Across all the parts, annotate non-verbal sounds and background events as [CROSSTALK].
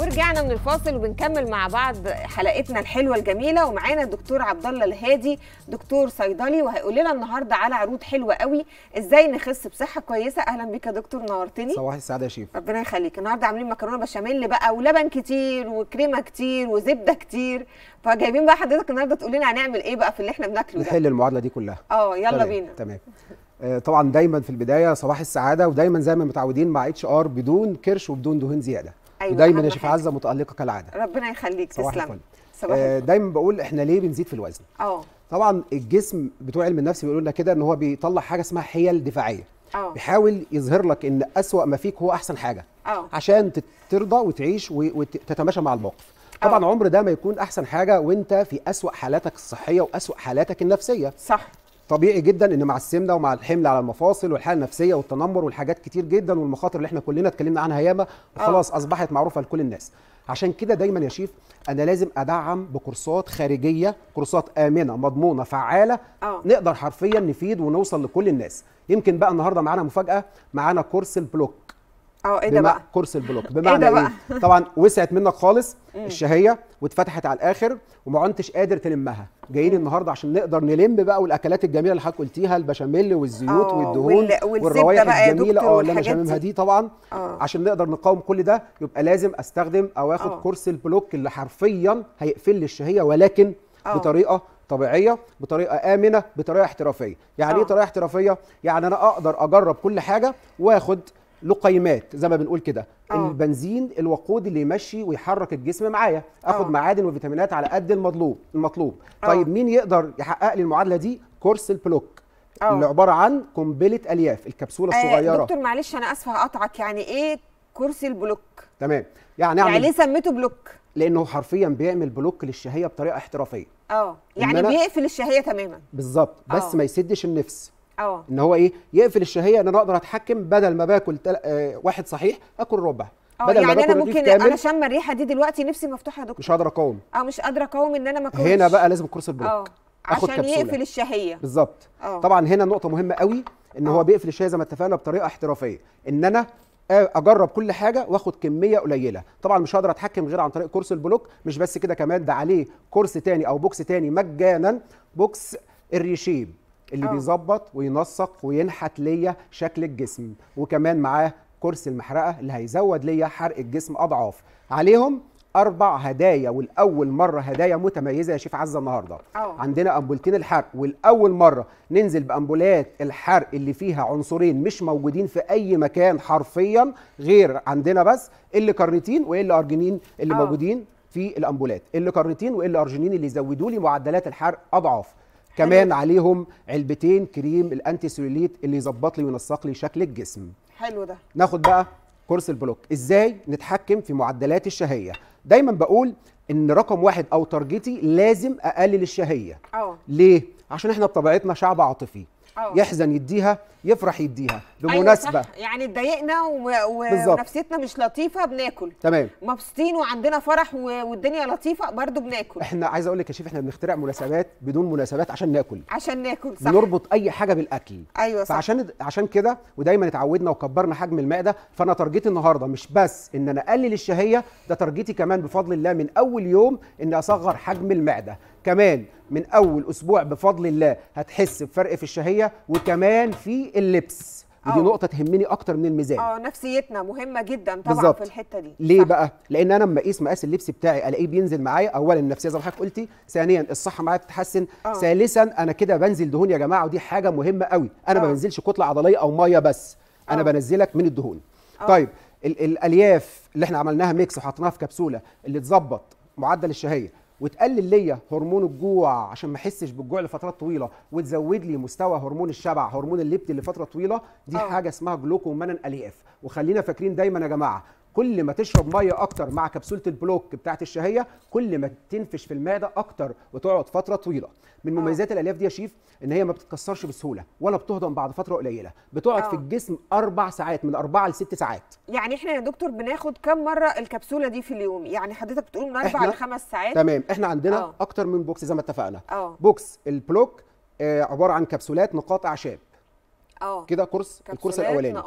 ورجعنا من الفاصل وبنكمل مع بعض حلقتنا الحلوه الجميله ومعانا الدكتور عبد الله الهادي دكتور صيدلي وهيقول لنا النهارده على عروض حلوه قوي ازاي نخس بصحه كويسه اهلا بيك يا دكتور نورتني صباح السعاده يا شيف ربنا يخليك النهارده عاملين مكرونه بشاميل بقى ولبن كتير وكريمه كتير وزبده كتير فجايبين بقى حضرتك النهارده تقول لنا هنعمل ايه بقى في اللي احنا بناكله ده نحل المعادله دي كلها اه يلا طبعا. بينا تمام آه، طبعا دايما في البدايه صباح السعاده ودايما زي ما متعودين مع اتش ار بدون كرش وبدون دهون زياده أيوة ودايما يا شيف عزه متالقه كالعاده ربنا يخليك تسلم آه دايما بقول احنا ليه بنزيد في الوزن اه طبعا الجسم بتوع علم النفس بيقول لنا كده ان هو بيطلع حاجه اسمها حيل دفاعيه أوه. بيحاول يظهر لك ان اسوا ما فيك هو احسن حاجه أوه. عشان ترضى وتعيش وتتماشى مع الموقف طبعا أوه. عمر ده ما يكون احسن حاجه وانت في اسوا حالاتك الصحيه واسوا حالاتك النفسيه صح طبيعي جدا ان مع السمنه ومع الحمل على المفاصل والحاله النفسيه والتنمر والحاجات كتير جدا والمخاطر اللي احنا كلنا اتكلمنا عنها ياما آه. وخلاص اصبحت معروفه لكل الناس عشان كده دايما يا شيف انا لازم ادعم بكورسات خارجيه كورسات امنه مضمونه فعاله أوه. نقدر حرفيا نفيد ونوصل لكل الناس يمكن بقى النهارده معانا مفاجاه معانا كورس البلوك اه ايه ده بقى كرسي البلوك إيه بمعنى ايه, بقى؟ إيه؟ [LAUGHS] طبعا وسعت منك خالص الشهيه واتفتحت على الاخر وما كنتش قادر تلمها جايين النهارده عشان نقدر نلم بقى والاكلات الجميله اللي حضرتك قلتيها البشاميل والزيوت آه، والدهون والروائح الجميله اه اللي انا شاممها دي طبعا أوه. عشان نقدر نقاوم كل ده يبقى لازم استخدم او اخد آه. كرسي البلوك اللي حرفيا هيقفل لي الشهيه ولكن أوه. بطريقه طبيعيه بطريقه امنه بطريقه احترافيه يعني أوه. ايه آه. طريقه احترافيه يعني انا اقدر اجرب كل حاجه واخد لقيمات زي ما بنقول كده آه. البنزين الوقود اللي يمشي ويحرك الجسم معايا اخد أوه. معادن وفيتامينات على قد المطلوب المطلوب أوه. طيب مين يقدر يحقق لي المعادله دي كورس البلوك أوه. اللي عباره عن قنبله الياف الكبسوله آه، الصغيره دكتور معلش انا اسفه هقطعك يعني ايه كرسي البلوك تمام يعني يعني ليه سميته بلوك لانه حرفيا بيعمل بلوك للشهيه بطريقه احترافيه اه يعني بيقفل الشهيه تماما بالظبط بس أوه. ما يسدش النفس أوه. ان هو ايه يقفل الشهيه ان انا اقدر اتحكم بدل ما باكل تل... آه واحد صحيح اكل ربع اه، بدل يعني انا ممكن انا شم الريحه دي دلوقتي نفسي مفتوحه يا دكتور مش قادره اقاوم اه مش قادره اقاوم ان انا ما اكلش هنا بقى لازم الكورس البلوك اه عشان كبسولة. يقفل الشهيه بالظبط اه. طبعا هنا نقطه مهمه قوي ان أوه. هو اه. بيقفل الشهيه زي ما اتفقنا بطريقه احترافيه ان انا اجرب كل حاجه واخد كميه قليله طبعا مش هقدر اتحكم غير عن طريق كورس البلوك مش بس كده كمان ده عليه كورس تاني او بوكس تاني مجانا بوكس الريشيب اللي أوه. بيظبط وينسق وينحت ليا شكل الجسم وكمان معاه كرسي المحرقه اللي هيزود ليا حرق الجسم اضعاف عليهم اربع هدايا والاول مره هدايا متميزه يا شيف عزه النهارده أوه. عندنا امبولتين الحرق والاول مره ننزل بامبولات الحرق اللي فيها عنصرين مش موجودين في اي مكان حرفيا غير عندنا بس اللي كارنيتين واللي ارجينين اللي أوه. موجودين في الامبولات اللي كارنيتين واللي ارجينين اللي يزودوا لي معدلات الحرق اضعاف كمان حلو. عليهم علبتين كريم الانتي سيلوليت اللي يظبط لي وينسق لي شكل الجسم حلو ده ناخد بقى كورس البلوك ازاي نتحكم في معدلات الشهيه دايما بقول ان رقم واحد او تارجتي لازم اقلل الشهيه أوه. ليه عشان احنا بطبيعتنا شعب عاطفي يحزن يديها يفرح يديها بمناسبه أيوة يعني اتضايقنا و... و... ونفسيتنا مش لطيفه بناكل تمام مبسوطين وعندنا فرح و... والدنيا لطيفه برضو بناكل احنا عايز اقول لك يا شيف احنا بنخترع مناسبات بدون مناسبات عشان ناكل عشان ناكل صح نربط اي حاجه بالاكل ايوه صح فعشان عشان كده ودايما اتعودنا وكبرنا حجم المعده فانا تارجتي النهارده مش بس ان انا اقلل الشهيه ده تارجتي كمان بفضل الله من اول يوم اني اصغر حجم المعده كمان من اول اسبوع بفضل الله هتحس بفرق في الشهيه وكمان في اللبس ودي أوه. نقطه تهمني اكتر من الميزان اه نفسيتنا مهمه جدا طبعا بالزبط. في الحته دي ليه صح. بقى لان انا لما اقيس مقاس اللبس بتاعي الاقيه بينزل معايا اولا النفسيه زي ما حضرتك قلتي ثانيا الصحه معايا بتتحسن ثالثا انا كده بنزل دهون يا جماعه ودي حاجه مهمه قوي انا أوه. ما بنزلش كتله عضليه او ميه بس انا أوه. بنزلك من الدهون أوه. طيب ال الالياف اللي احنا عملناها ميكس وحطيناها في كبسوله اللي تظبط معدل الشهيه وتقلل ليا هرمون الجوع عشان ما احسش بالجوع لفترات طويله وتزود لي مستوى هرمون الشبع هرمون الليبتين لفتره طويله دي أوه. حاجه اسمها الي اف وخلينا فاكرين دايما يا جماعه كل ما تشرب ميه اكتر مع كبسوله البلوك بتاعه الشهيه كل ما تنفش في المعده اكتر وتقعد فتره طويله من مميزات الالياف دي يا شيف ان هي ما بتتكسرش بسهوله ولا بتهضم بعد فتره قليله بتقعد أوه. في آه. الجسم اربع ساعات من اربعه لست ساعات يعني احنا يا دكتور بناخد كم مره الكبسوله دي في اليوم يعني حضرتك بتقول من اربع لخمس ساعات تمام احنا عندنا أوه. اكتر من بوكس زي ما اتفقنا أوه. بوكس البلوك آه، عباره عن كبسولات نقاط اعشاب اه كده كورس الكورس الاولاني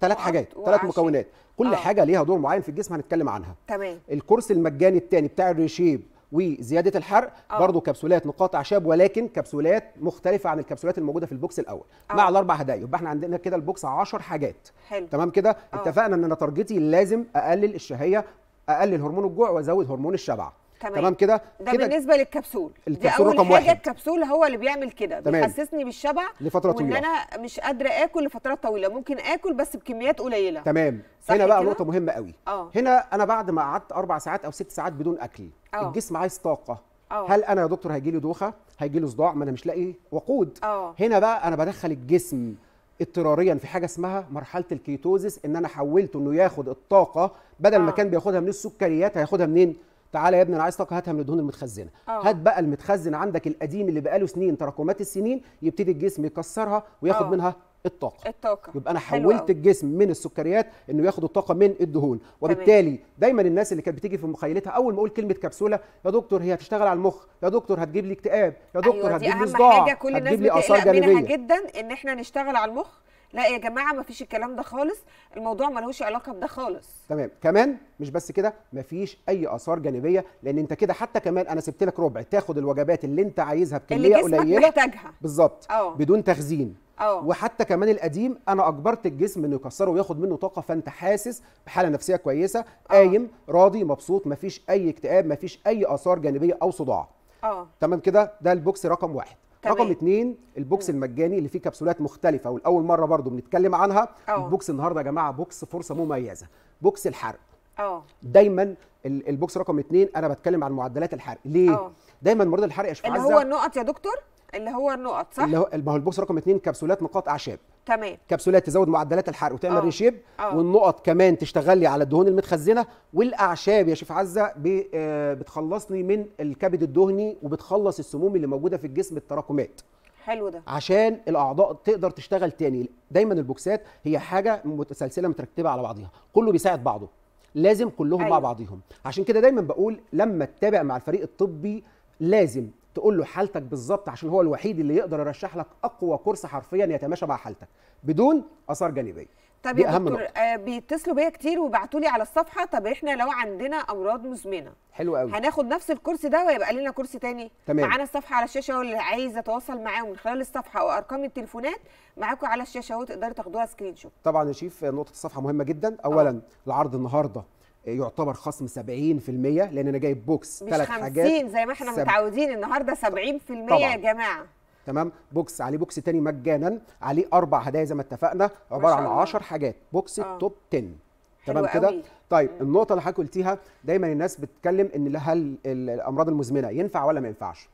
ثلاث اه، حاجات ثلاث مكونات كل أوه. حاجه ليها دور معين في الجسم هنتكلم عنها تمام الكورس المجاني الثاني بتاع الريشيب وزياده الحرق أوه. برضو كبسولات نقاط اعشاب ولكن كبسولات مختلفه عن الكبسولات الموجوده في البوكس الاول أوه. مع الاربع هدايا يبقى احنا عندنا كده البوكس 10 حاجات حلو. تمام كده اه. اتفقنا ان انا تارجتي لازم اقلل الشهيه اقلل هرمون الجوع وازود هرمون الشبع تمام, تمام كده ده كدا بالنسبه للكبسول الكبسول دي اول رقم حاجه واحد. الكبسول هو اللي بيعمل كده بيحسسني بالشبع لفتره طويله وان انا مش قادره اكل لفترات طويله ممكن اكل بس بكميات قليله تمام هنا بقى نقطه مهمه قوي أوه. هنا انا بعد ما قعدت اربع ساعات او ست ساعات بدون اكل أوه. الجسم عايز طاقه أوه. هل انا يا دكتور هيجي لي دوخه هيجي لي صداع ما انا مش لاقي وقود أوه. هنا بقى انا بدخل الجسم اضطراريا في حاجه اسمها مرحله الكيتوزيس ان انا حولته انه ياخد الطاقه بدل أوه. ما آه. كان بياخدها من السكريات هياخدها منين تعالى يا ابني انا عايز طاقه هاتها من الدهون المتخزنه أوه. هات بقى المتخزن عندك القديم اللي بقاله سنين تراكمات السنين يبتدي الجسم يكسرها وياخد أوه. منها الطاقه الطاقه يبقى انا حولت الجسم من السكريات انه ياخد الطاقه من الدهون وبالتالي دايما الناس اللي كانت بتيجي في مخيلتها اول ما اقول كلمه كبسوله يا دكتور هي هتشتغل على المخ يا دكتور هتجيب لي اكتئاب يا دكتور أيوة هتجيب لي صداع كل الناس بتقلق منها جدا ان احنا نشتغل على المخ لا يا جماعه ما فيش الكلام ده خالص الموضوع لهوش علاقه بده خالص تمام كمان مش بس كده ما فيش اي اثار جانبيه لان انت كده حتى كمان انا سبت لك ربع تاخد الوجبات اللي انت عايزها بكميه قليله اللي جسمك محتاجها بالظبط آه. بدون تخزين أوه. وحتى كمان القديم انا اجبرت الجسم انه يكسره وياخد منه طاقه فانت حاسس بحاله نفسيه كويسه آه. قايم راضي مبسوط مفيش اي اكتئاب مفيش اي اثار جانبيه او صداع اه تمام كده ده البوكس رقم واحد طبعا. رقم اثنين البوكس م. المجاني اللي فيه كبسولات مختلفه والاول مره برضو بنتكلم عنها أوه. البوكس النهارده يا جماعه بوكس فرصه مميزه بوكس الحرق أوه. دايما البوكس رقم اثنين انا بتكلم عن معدلات الحرق ليه أوه. دايما مريض الحرق يا شيخ اللي هو النقط يا دكتور اللي هو النقط صح؟ اللي هو ما هو البوكس رقم اثنين كبسولات نقاط اعشاب تمام كبسولات تزود معدلات الحرق وتعمل أوه. ريشيب أوه. والنقط كمان تشتغل لي على الدهون المتخزنه والاعشاب يا شيف عزه آه، بتخلصني من الكبد الدهني وبتخلص السموم اللي موجوده في الجسم التراكمات حلو ده عشان الاعضاء تقدر تشتغل تاني دايما البوكسات هي حاجه متسلسله مترتبه على بعضها كله بيساعد بعضه لازم كلهم أيوة. مع بعضهم عشان كده دايما بقول لما تتابع مع الفريق الطبي لازم تقول له حالتك بالظبط عشان هو الوحيد اللي يقدر يرشح لك اقوى كورس حرفيا يتماشى مع حالتك بدون اثار جانبيه طب يا دكتور آه، بيتصلوا بيا كتير وبعتوا لي على الصفحه طب احنا لو عندنا امراض مزمنه حلو قوي هناخد نفس الكرسي ده ويبقى لنا كرسي تاني تمام معانا الصفحه على الشاشه واللي عايز اتواصل معاه من خلال الصفحه وارقام التليفونات معاكم على الشاشه اهو تقدروا تاخدوها سكرين شوت طبعا يا شيف نقطه الصفحه مهمه جدا اولا أوه. العرض النهارده يعتبر خصم 70% لان انا جايب بوكس ثلاث حاجات مش 50 زي ما احنا سب... متعودين النهارده 70% طبعا. يا جماعه تمام بوكس عليه بوكس تاني مجانا عليه اربع هدايا زي ما اتفقنا عباره عن 10 حاجات بوكس آه. التوب 10 تمام كده طيب النقطه اللي حضرتك قلتيها دايما الناس بتتكلم ان هل الامراض المزمنه ينفع ولا ما ينفعش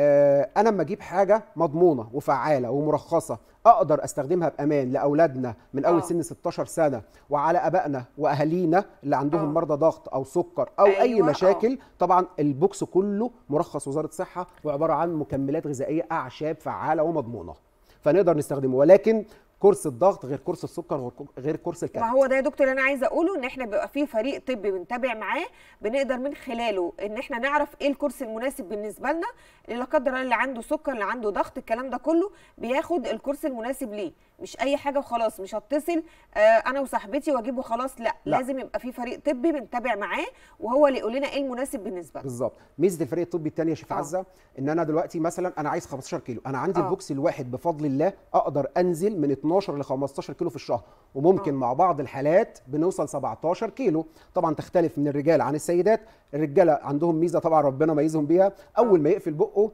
آه، انا لما اجيب حاجه مضمونه وفعاله ومرخصه اقدر استخدمها بامان لاولادنا من اول أوه. سن 16 سنه وعلى ابائنا واهالينا اللي عندهم أوه. مرضى ضغط او سكر او أيوة اي آه. مشاكل أوه. طبعا البوكس كله مرخص وزاره الصحه وعباره عن مكملات غذائيه اعشاب فعاله ومضمونه فنقدر نستخدمه ولكن كورس الضغط غير كورس السكر غير كورس الكبد ما هو ده يا دكتور اللي انا عايزه اقوله ان احنا بيبقى في فريق طبي بنتابع معاه بنقدر من خلاله ان احنا نعرف ايه الكورس المناسب بالنسبه لنا اللي لا قدر الله اللي عنده سكر اللي عنده ضغط الكلام ده كله بياخد الكورس المناسب ليه مش اي حاجه وخلاص مش هتصل آه، انا وصاحبتي واجيب وخلاص لا, لا لازم يبقى في فريق طبي بنتابع معاه وهو اللي يقول لنا ايه المناسب بالنسبه بالظبط ميزه الفريق الطبي الثاني يا شيف آه. عزه ان انا دلوقتي مثلا انا عايز 15 كيلو انا عندي أوه. البوكس الواحد بفضل الله اقدر انزل من 12 ل 15 كيلو في الشهر وممكن أوه. مع بعض الحالات بنوصل 17 كيلو طبعا تختلف من الرجال عن السيدات الرجاله عندهم ميزه طبعا ربنا ميزهم بيها اول آه. ما يقفل بقه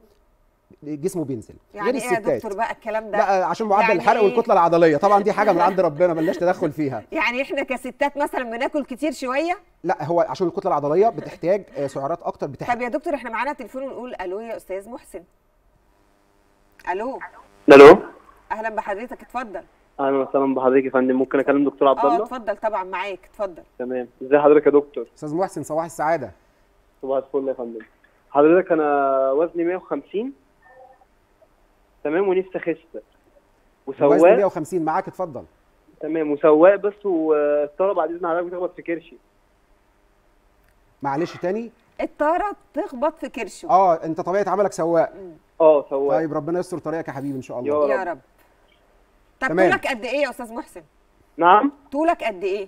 جسمه بينزل يعني غير الستات. ايه يا دكتور بقى الكلام ده لا عشان معدل يعني الحرق والكتله العضليه طبعا دي حاجه من عند [LAUGHS] ربنا ملناش تدخل فيها يعني احنا كستات مثلا بناكل كتير شويه لا هو عشان الكتله العضليه بتحتاج آه، سعرات اكتر بتحتاج طب يا دكتور احنا معانا تليفون ونقول الو يا استاذ محسن الو الو اهلا بحضرتك اتفضل اهلا وسهلا بحضرتك يا فندم ممكن اكلم دكتور عبد آه، الله اه اتفضل طبعا معاك اتفضل تمام ازي حضرتك يا دكتور استاذ محسن صباح السعاده صباح الفل يا فندم حضرتك انا وزني 150 تمام ونفسي اخس وسواق 150 معاك اتفضل تمام وسواق بس والطاره بعد اذن حضرتك بتخبط في كرشي معلش تاني الطاره بتخبط في كرشه اه انت طبيعه عملك سواق اه سواق طيب ربنا يستر طريقك يا حبيبي ان شاء الله يا رب, يا رب. طب تمام. طولك قد ايه يا استاذ محسن نعم طولك قد ايه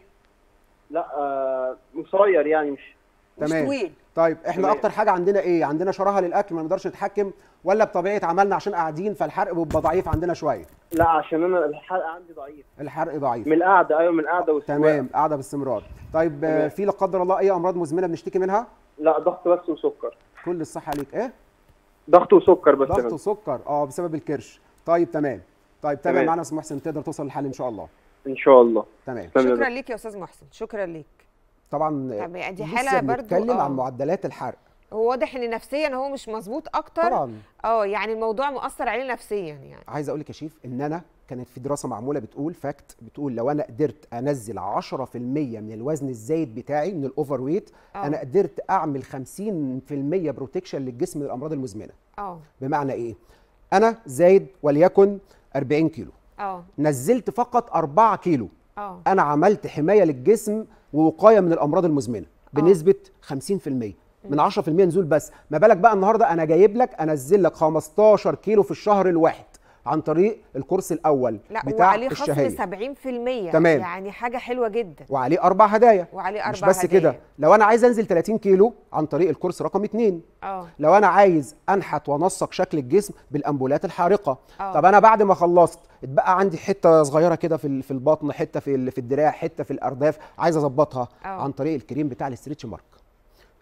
لا آه، قصير آه يعني مش تمام مش طويل طيب احنا تمام. اكتر حاجه عندنا ايه عندنا شراهه للاكل ما نقدرش نتحكم ولا بطبيعه عملنا عشان قاعدين فالحرق بيبقى ضعيف عندنا شويه لا عشان انا الحرق عندي ضعيف الحرق ضعيف من القعده ايوه من القعده والسواقه تمام قعده باستمرار طيب آه، تمام. في لا قدر الله اي امراض مزمنه بنشتكي منها لا ضغط بس وسكر كل الصحه ليك ايه ضغط وسكر بس ضغط وسكر اه بسبب الكرش طيب تمام طيب تابع معانا يا استاذ محسن تقدر توصل للحل ان شاء الله ان شاء الله تمام, تمام. شكرا ليك يا استاذ محسن شكرا ليك طبعا طب يعني دي حاله برضو بنتكلم عن آه. معدلات الحرق هو واضح ان نفسيا هو مش مظبوط اكتر طبعا اه يعني الموضوع مؤثر عليه نفسيا يعني عايز اقول لك يا شيف ان انا كانت في دراسه معموله بتقول فاكت بتقول لو انا قدرت انزل 10% من الوزن الزايد بتاعي من الاوفر آه. ويت انا قدرت اعمل 50% بروتكشن للجسم من الامراض المزمنه اه بمعنى ايه انا زايد وليكن 40 كيلو اه نزلت فقط 4 كيلو اه انا عملت حمايه للجسم ووقايه من الامراض المزمنه آه. بنسبه 50% من 10% نزول بس ما بالك بقى النهارده انا جايب لك انزل لك 15 كيلو في الشهر الواحد عن طريق الكورس الاول لا بتاع وعليه خصم 70% تمام. يعني حاجه حلوه جدا وعليه اربع هدايا وعليه اربع مش بس كده لو انا عايز انزل 30 كيلو عن طريق الكورس رقم 2 اه لو انا عايز انحت وانسق شكل الجسم بالامبولات الحارقه أوه. طب انا بعد ما خلصت اتبقى عندي حته صغيره كده في في البطن حته في في الدراع حته في الارداف عايز اظبطها آه. عن طريق الكريم بتاع الاستريتش مارك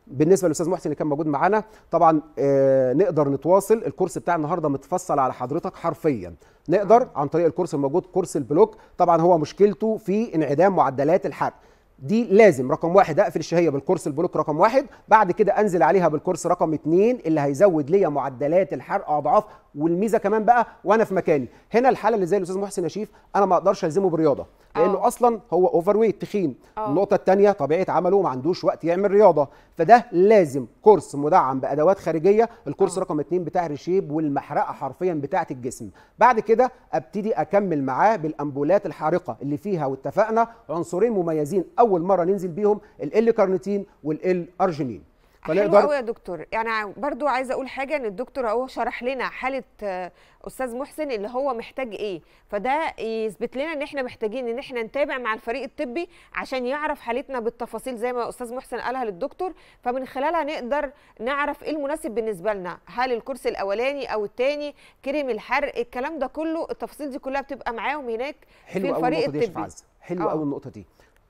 بالنسبه للاستاذ محسن اللي كان موجود معانا طبعا آه نقدر نتواصل الكورس بتاع النهارده متفصل على حضرتك حرفيا نقدر عن طريق الكورس الموجود كورس البلوك طبعا هو مشكلته في انعدام معدلات الحرق دي لازم رقم واحد اقفل الشهيه بالكورس البلوك رقم واحد بعد كده انزل عليها بالكورس رقم اتنين اللي هيزود ليا معدلات الحرق اضعاف والميزه كمان بقى وانا في مكاني هنا الحاله اللي زي الاستاذ محسن نشيف انا ما اقدرش الزمه برياضه آه. لانه أوه. اصلا هو اوفر ويت تخين أوه. النقطه الثانيه طبيعه عمله ما عندوش وقت يعمل رياضه فده لازم كورس مدعم بادوات خارجيه الكورس أوه. رقم 2 بتاع ريشيب والمحرقه حرفيا بتاعه الجسم بعد كده ابتدي اكمل معاه بالامبولات الحارقه اللي فيها واتفقنا عنصرين مميزين اول مره ننزل بيهم ال كارنيتين والال ارجينين فلا حلو قوي يا دكتور يعني برضو عايزه اقول حاجه ان الدكتور اهو شرح لنا حاله آه، استاذ محسن اللي هو محتاج ايه فده يثبت لنا ان احنا محتاجين ان احنا نتابع مع الفريق الطبي عشان يعرف حالتنا بالتفاصيل زي ما استاذ محسن قالها للدكتور فمن خلالها نقدر نعرف ايه المناسب بالنسبه لنا هل الكرسي الاولاني او الثاني كريم الحرق الكلام ده كله التفاصيل دي كلها بتبقى معاهم هناك في الفريق الطبي حلو قوي النقطه دي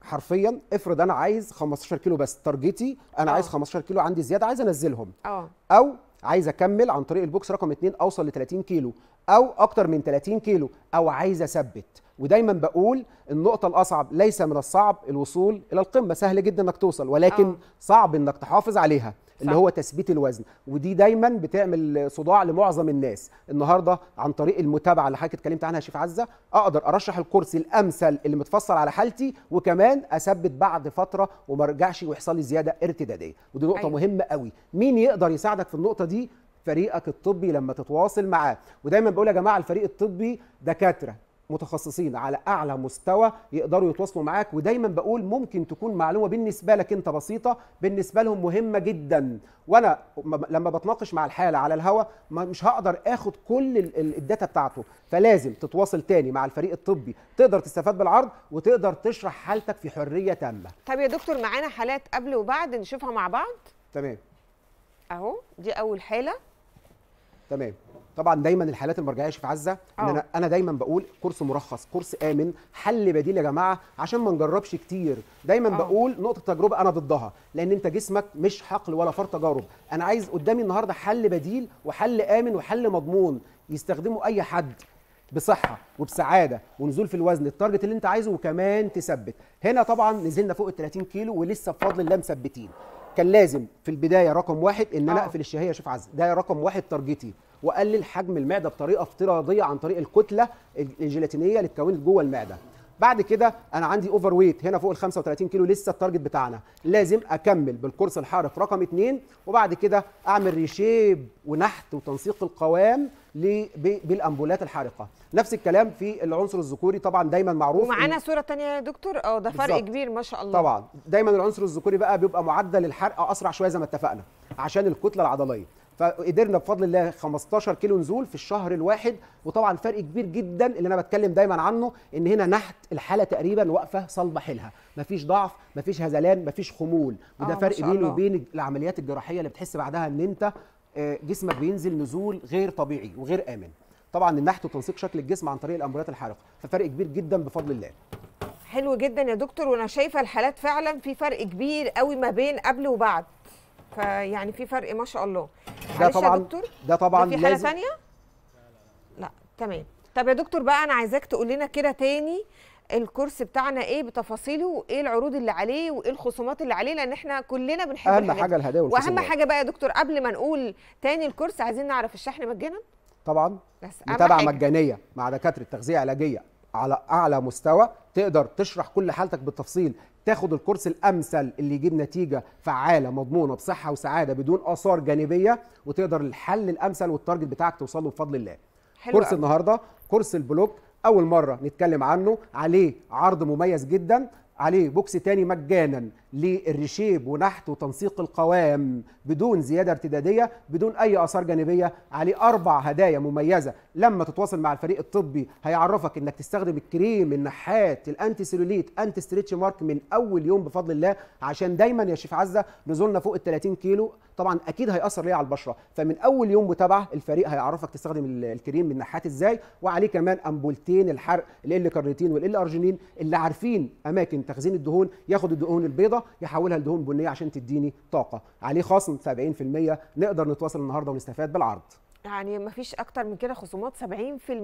حرفيا افرض انا عايز 15 كيلو بس تارجتي انا أوه. عايز 15 آه. كيلو عندي زياده عايز انزلهم أوه. او عايز اكمل عن طريق البوكس رقم 2 اوصل ل 30 كيلو او اكتر من 30 كيلو او عايز اثبت ودايما بقول النقطة الأصعب ليس من الصعب الوصول إلى القمة سهل جدا إنك توصل ولكن أوه. صعب إنك تحافظ عليها اللي هو تثبيت الوزن ودي دايما بتعمل صداع لمعظم الناس النهارده عن طريق المتابعه اللي حضرتك اتكلمت عنها يا شيف عزه اقدر ارشح الكرسي الامثل اللي متفصل على حالتي وكمان اثبت بعد فتره وما ارجعش ويحصل لي زياده ارتداديه ودي نقطه أيوة. مهمه قوي مين يقدر يساعدك في النقطه دي فريقك الطبي لما تتواصل معاه ودايما بقول يا جماعه الفريق الطبي دكاتره متخصصين على اعلى مستوى يقدروا يتواصلوا معاك ودايما بقول ممكن تكون معلومه بالنسبه لك انت بسيطه بالنسبه لهم مهمه جدا وانا لما بتناقش مع الحاله على الهواء مش هقدر اخد كل الداتا بتاعته فلازم تتواصل تاني مع الفريق الطبي تقدر تستفاد بالعرض وتقدر تشرح حالتك في حريه تامه طب يا دكتور معانا حالات قبل وبعد نشوفها مع بعض تمام اهو دي اول حاله تمام طبعا دايما الحالات المرجعيه شوف عزه ان انا آه. انا دايما بقول كورس مرخص كورس امن حل بديل يا جماعه عشان ما نجربش كتير دايما أوه. بقول نقطه تجربه انا ضدها لان انت جسمك مش حقل ولا فار تجارب انا عايز قدامي النهارده حل بديل وحل امن وحل مضمون يستخدمه اي حد بصحه وبسعاده ونزول في الوزن التارجت اللي انت عايزه وكمان تثبت هنا طبعا نزلنا فوق ال 30 كيلو ولسه بفضل الله مثبتين كان لازم في البدايه رقم واحد ان انا آه. اقفل الشهيه شوف عز ده رقم واحد تارجتي وقلل حجم المعده بطريقه افتراضيه عن طريق الكتله الجيلاتينيه اللي اتكونت جوه المعده بعد كده انا عندي اوفر ويت هنا فوق ال 35 كيلو لسه التارجت بتاعنا لازم اكمل بالكورس الحارف رقم 2 وبعد كده اعمل ريشيب ونحت وتنسيق القوام بالامبولات الحارقه نفس الكلام في العنصر الذكوري طبعا دايما معروف ومعانا صوره ثانيه يا دكتور اه ده فرق كبير ما شاء الله طبعا دايما العنصر الذكوري بقى بيبقى معدل الحرق اسرع شويه زي ما اتفقنا عشان الكتله العضليه فقدرنا بفضل الله 15 كيلو نزول في الشهر الواحد وطبعا فرق كبير جدا اللي انا بتكلم دايما عنه ان هنا نحت الحاله تقريبا واقفه صلبه حيلها مفيش ضعف مفيش هزلان مفيش خمول آه، وده آه فرق بينه وبين العمليات الجراحيه اللي بتحس بعدها ان انت آه، جسمك بينزل نزول غير طبيعي وغير امن طبعا النحت وتنسيق شكل الجسم عن طريق الامبولات الحارقه ففرق كبير جدا بفضل الله حلو جدا يا دكتور وانا شايفه الحالات فعلا في فرق كبير قوي ما بين قبل وبعد فيعني في فرق ما شاء الله ده طبعا دكتور ده طبعا ده في حاله لازم... ثانيه لا تمام طب يا دكتور بقى انا عايزاك تقول لنا كده تاني الكورس بتاعنا ايه بتفاصيله وايه العروض اللي عليه وايه الخصومات اللي عليه لان احنا كلنا بنحب اهم حاجه الهدايا والخصومات واهم حاجه بقى يا دكتور قبل ما نقول تاني الكورس عايزين نعرف الشحن مجانا طبعا متابعه مجانيه مع دكاتره تغذيه علاجيه على اعلى مستوى تقدر تشرح كل حالتك بالتفصيل تاخد الكورس الامثل اللي يجيب نتيجه فعاله مضمونه بصحه وسعاده بدون اثار جانبيه وتقدر الحل الامثل والتارجت بتاعك توصل له بفضل الله حلو كورس أم. النهارده كورس البلوك اول مره نتكلم عنه عليه عرض مميز جدا عليه بوكس تاني مجانا للريشيب ونحت وتنسيق القوام بدون زياده ارتداديه بدون اي اثار جانبيه عليه اربع هدايا مميزه لما تتواصل مع الفريق الطبي هيعرفك انك تستخدم الكريم النحات الانتي سيلوليت انتي ستريتش مارك من اول يوم بفضل الله عشان دايما يا شيف عزه نزولنا فوق ال 30 كيلو طبعا اكيد هياثر ليه على البشره فمن اول يوم متابعه الفريق هيعرفك تستخدم الكريم من النحات ازاي وعليه كمان امبولتين الحرق ال كارنيتين ال ارجينين اللي عارفين اماكن تخزين الدهون ياخد الدهون البيضاء يحولها لدهون بنيه عشان تديني طاقه عليه خصم 70% نقدر نتواصل النهارده ونستفاد بالعرض يعني ما فيش اكتر من كده خصومات 70%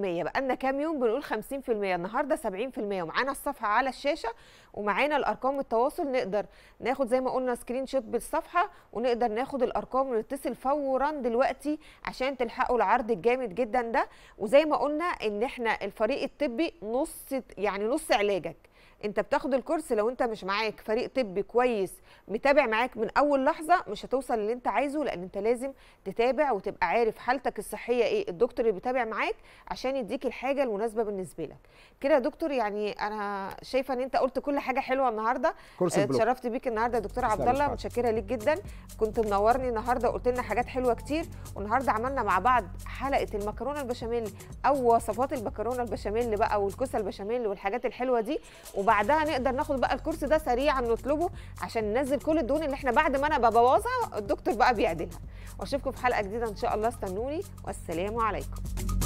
بقالنا كام يوم بنقول 50% النهارده 70% ومعانا الصفحه على الشاشه ومعانا الارقام التواصل نقدر ناخد زي ما قلنا سكرين شوت بالصفحه ونقدر ناخد الارقام ونتصل فورا دلوقتي عشان تلحقوا العرض الجامد جدا ده وزي ما قلنا ان احنا الفريق الطبي نص يعني نص علاجك انت بتاخد الكورس لو انت مش معاك فريق طبي كويس متابع معاك من اول لحظه مش هتوصل للي انت عايزه لان انت لازم تتابع وتبقى عارف حالتك الصحيه ايه الدكتور اللي بيتابع معاك عشان يديك الحاجه المناسبه بالنسبه لك كده يا دكتور يعني انا شايفه ان انت قلت كل حاجه حلوه النهارده آه، اتشرفت بيك النهارده يا دكتور عبد الله متشكره ليك جدا كنت منورني النهارده وقلت لنا حاجات حلوه كتير والنهارده عملنا مع بعض حلقه المكرونه البشاميل او وصفات المكرونه البشاميل بقى والكوسه البشاميل والحاجات الحلوه دي وبعد وبعدها نقدر ناخد بقى الكرسي ده سريعا نطلبه عشان ننزل كل الدهون اللي احنا بعد ما انا ببوظها الدكتور بقى بيعدلها واشوفكم في حلقه جديده ان شاء الله استنوني والسلام عليكم